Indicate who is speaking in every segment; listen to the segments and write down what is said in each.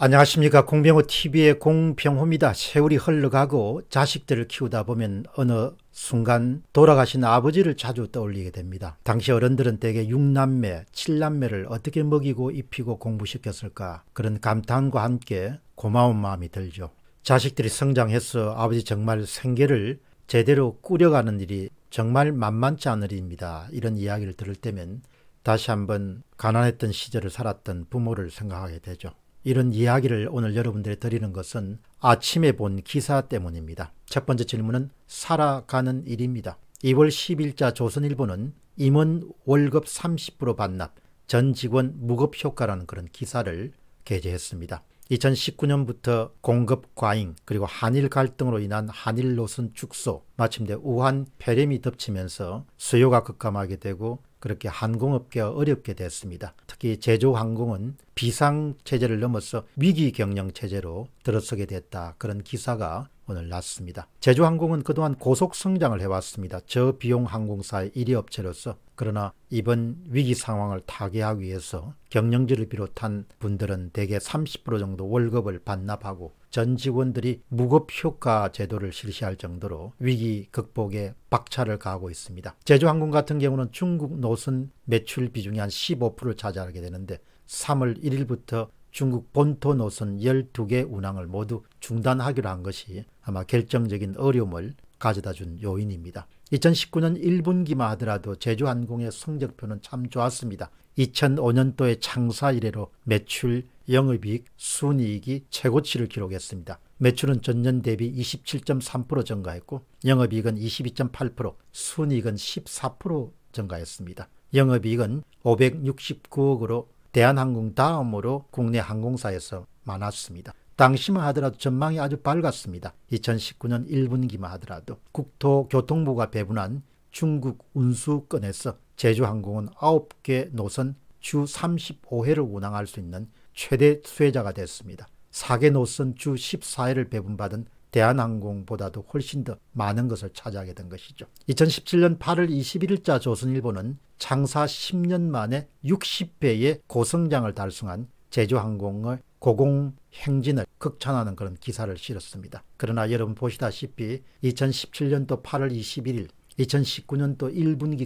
Speaker 1: 안녕하십니까. 공병호 TV의 공병호입니다. 세월이 흘러가고 자식들을 키우다 보면 어느 순간 돌아가신 아버지를 자주 떠올리게 됩니다. 당시 어른들은 대개 6남매, 7남매를 어떻게 먹이고 입히고 공부시켰을까 그런 감탄과 함께 고마운 마음이 들죠. 자식들이 성장해서 아버지 정말 생계를 제대로 꾸려가는 일이 정말 만만치 않을 일입니다. 이런 이야기를 들을 때면 다시 한번 가난했던 시절을 살았던 부모를 생각하게 되죠. 이런 이야기를 오늘 여러분들이 드리는 것은 아침에 본 기사 때문입니다. 첫 번째 질문은 살아가는 일입니다. 2월 10일자 조선일보는 임원 월급 30% 반납, 전 직원 무급 효과라는 그런 기사를 게재했습니다. 2019년부터 공급 과잉 그리고 한일 갈등으로 인한 한일 노선 축소 마침내 우한 폐렴이 덮치면서 수요가 급감하게 되고 그렇게 항공업계가 어렵게 됐습니다. 특히 제조항공은 비상체제를 넘어서 위기경영체제로 들어서게 됐다. 그런 기사가 오늘 났습니다. 제조항공은 그동안 고속 성장을 해왔습니다. 저비용 항공사의 1위 업체로서 그러나 이번 위기 상황을 타개하기 위해서 경영진을 비롯한 분들은 대개 30% 정도 월급을 반납하고 전 직원들이 무급 효과 제도를 실시할 정도로 위기 극복에 박차를 가하고 있습니다. 제주항공 같은 경우는 중국 노선 매출 비중이 한 15%를 차지하게 되는데 3월 1일부터 중국 본토 노선 12개 운항을 모두 중단하기로 한 것이 아마 결정적인 어려움을 가져다 준 요인입니다. 2019년 1분기만 하더라도 제주항공의 성적표는 참 좋았습니다. 2005년도의 창사 이래로 매출 영업이익, 순이익이 최고치를 기록했습니다. 매출은 전년 대비 27.3% 증가했고 영업이익은 22.8%, 순이익은 14% 증가했습니다. 영업이익은 569억으로 대한항공 다음으로 국내 항공사에서 많았습니다. 당시만 하더라도 전망이 아주 밝았습니다. 2019년 1분기만 하더라도 국토교통부가 배분한 중국 운수권에서 제주항공은 9개 노선 주 35회를 운항할 수 있는 최대 수혜자가 됐습니다. 사게노선 주 14회를 배분받은 대한항공보다도 훨씬 더 많은 것을 차지하게 된 것이죠. 2017년 8월 21일자 조선일보는 창사 10년 만에 60배의 고성장을 달성한 제주항공의 고공 행진을 극찬하는 그런 기사를 실었습니다. 그러나 여러분 보시다시피 2017년도 8월 21일 2019년도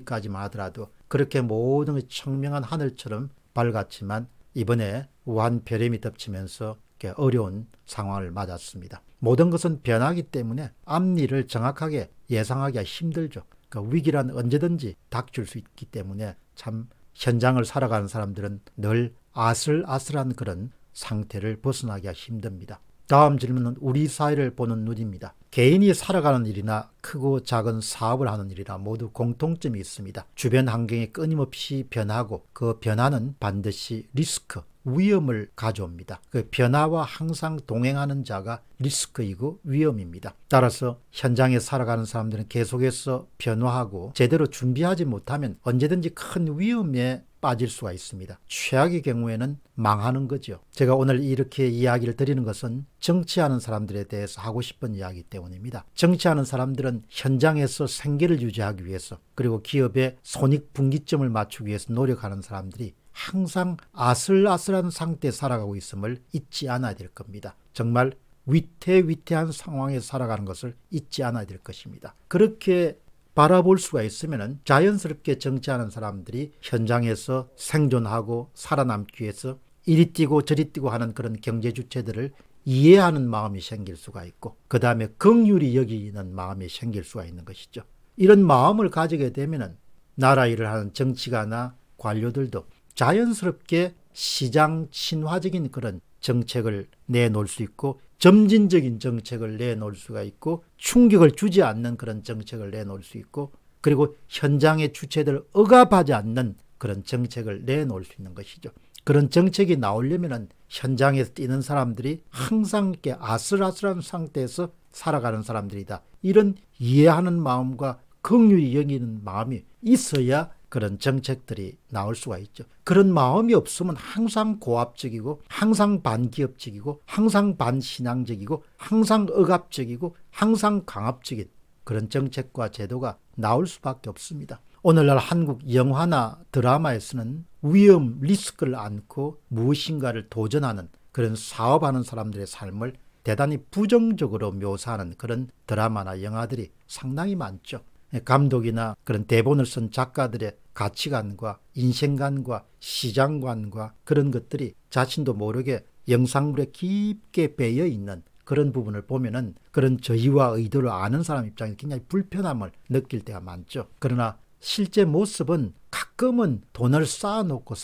Speaker 1: 1분기까지만 하더라도 그렇게 모든 청명한 하늘처럼 밝았지만 이번에 우한 벼렴이 덮치면서 어려운 상황을 맞았습니다. 모든 것은 변하기 때문에 앞니를 정확하게 예상하기가 힘들죠. 그 위기란 언제든지 닥칠 수 있기 때문에 참 현장을 살아가는 사람들은 늘 아슬아슬한 그런 상태를 벗어나기가 힘듭니다. 다음 질문은 우리 사회를 보는 눈입니다. 개인이 살아가는 일이나 크고 작은 사업을 하는 일이나 모두 공통점이 있습니다. 주변 환경이 끊임없이 변하고 그 변화는 반드시 리스크, 위험을 가져옵니다. 그 변화와 항상 동행하는 자가 리스크이고 위험입니다. 따라서 현장에 살아가는 사람들은 계속해서 변화하고 제대로 준비하지 못하면 언제든지 큰 위험에 빠질 수가 있습니다. 최악의 경우에는 망하는 거죠. 제가 오늘 이렇게 이야기를 드리는 것은 정치하는 사람들에 대해서 하고 싶은 이야기 때문입니다. 정치하는 사람들은 현장에서 생계를 유지하기 위해서 그리고 기업의 손익 분기점을 맞추기 위해서 노력하는 사람들이 항상 아슬아슬한 상태에 살아가고 있음을 잊지 않아야 될 겁니다. 정말 위태위태한 상황에 살아가는 것을 잊지 않아야 될 것입니다. 그렇게 바라볼 수가 있으면 자연스럽게 정치하는 사람들이 현장에서 생존하고 살아남기 위해서 이리 뛰고 저리 뛰고 하는 그런 경제 주체들을 이해하는 마음이 생길 수가 있고 그 다음에 긍휼히 여기는 마음이 생길 수가 있는 것이죠. 이런 마음을 가지게 되면 나라 일을 하는 정치가나 관료들도 자연스럽게 시장 친화적인 그런 정책을 내놓을 수 있고 점진적인 정책을 내놓을 수가 있고 충격을 주지 않는 그런 정책을 내놓을 수 있고 그리고 현장의 주체들 억압하지 않는 그런 정책을 내놓을 수 있는 것이죠. 그런 정책이 나오려면 현장에서 뛰는 사람들이 항상 이렇게 아슬아슬한 상태에서 살아가는 사람들이다. 이런 이해하는 마음과 긍휼히 여기는 마음이 있어야 그런 정책들이 나올 수가 있죠. 그런 마음이 없으면 항상 고압적이고 항상 반기업적이고 항상 반신앙적이고 항상 억압적이고 항상 강압적인 그런 정책과 제도가 나올 수밖에 없습니다. 오늘날 한국 영화나 드라마에서는 위험 리스크를 안고 무엇인가를 도전하는 그런 사업하는 사람들의 삶을 대단히 부정적으로 묘사하는 그런 드라마나 영화들이 상당히 많죠. 감독이나 그런 대본을 쓴 작가들의 가치관과 인생관과 시장관과 그런 것들이 자신도 모르게 영상물에 깊게 배여 있는 그런 부분을 보면은 그런 저희와 의도를 아는 사람 입장에 굉장히 불편함을 느낄 때가 많죠. 그러나 실제 모습은 가끔은 돈을 쌓아놓고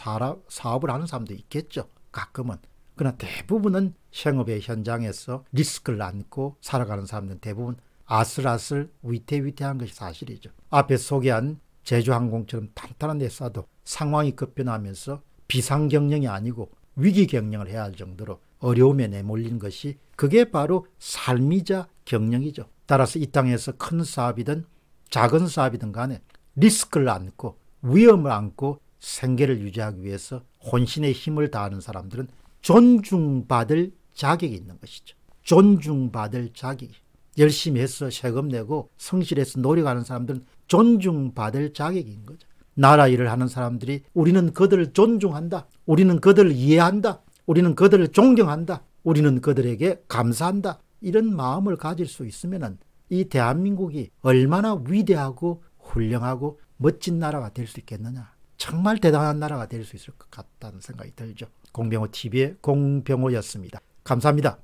Speaker 1: 사업을 하는 사람도 있겠죠. 가끔은. 그러나 대부분은 생업의 현장에서 리스크를 안고 살아가는 사람들은 대부분 아슬아슬 위태위태한 것이 사실이죠. 앞에 소개한 제주항공처럼 탄탄한 회사도 상황이 급변하면서 비상경영이 아니고 위기경영을 해야 할 정도로 어려움에 내몰린 것이 그게 바로 삶이자 경영이죠. 따라서 이 땅에서 큰 사업이든 작은 사업이든 간에 리스크를 안고 위험을 안고 생계를 유지하기 위해서 혼신의 힘을 다하는 사람들은 존중받을 자격이 있는 것이죠. 존중받을 자격이. 열심히 해서 세금 내고 성실해서 노력하는 사람들은 존중받을 자격인 거죠. 나라 일을 하는 사람들이 우리는 그들을 존중한다. 우리는 그들을 이해한다. 우리는 그들을 존경한다. 우리는 그들에게 감사한다. 이런 마음을 가질 수 있으면 이 대한민국이 얼마나 위대하고 훌륭하고 멋진 나라가 될 수 있겠느냐. 정말 대단한 나라가 될 수 있을 것 같다는 생각이 들죠. 공병호 TV의 공병호였습니다. 감사합니다.